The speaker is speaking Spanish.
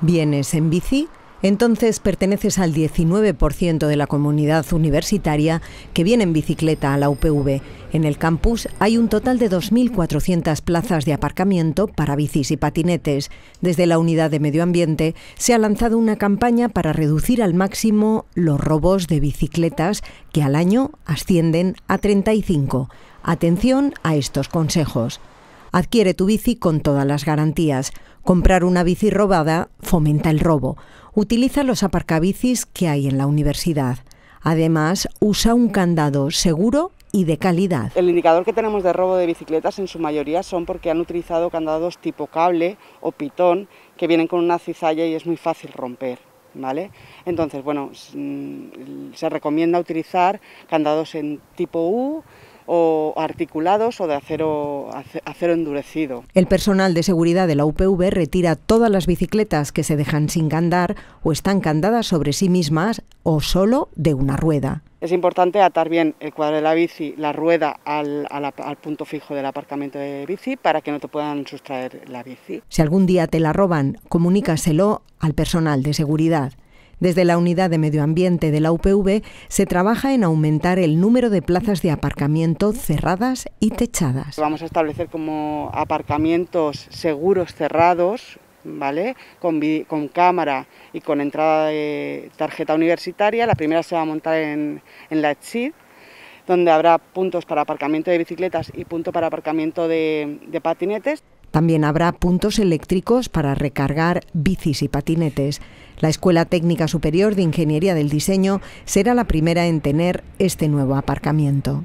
vienes en bici, entonces perteneces al 19% de la comunidad universitaria que viene en bicicleta a la UPV. En el campus hay un total de 2.400 plazas de aparcamiento para bicis y patinetes. Desde la unidad de medio ambiente se ha lanzado una campaña para reducir al máximo los robos de bicicletas que al año ascienden a 35. Atención a estos consejos. Adquiere tu bici con todas las garantías. Comprar una bici robada fomenta el robo. Utiliza los aparcabicis que hay en la universidad. Además, usa un candado seguro y de calidad. El indicador que tenemos de robo de bicicletas en su mayoría son porque han utilizado candados tipo cable o pitón que vienen con una cizalla y es muy fácil romper. ¿Vale? Entonces, bueno, mm, se recomienda utilizar candados en tipo U, o articulados o de acero, endurecido. El personal de seguridad de la UPV retira todas las bicicletas que se dejan sin candar o están candadas sobre sí mismas o solo de una rueda. Es importante atar bien el cuadro de la bici, la rueda al, punto fijo del aparcamiento de bici para que no te puedan sustraer la bici. Si algún día te la roban, comunícaselo al personal de seguridad. Desde la unidad de medio ambiente de la UPV se trabaja en aumentar el número de plazas de aparcamiento cerradas y techadas. Vamos a establecer como aparcamientos seguros cerrados, ¿vale? Con, cámara y con entrada de tarjeta universitaria. La primera se va a montar en, la ETSID, donde habrá puntos para aparcamiento de bicicletas y punto para aparcamiento de patinetes. También habrá puntos eléctricos para recargar bicis y patinetes. La Escuela Técnica Superior de Ingeniería del Diseño será la primera en tener este nuevo aparcamiento.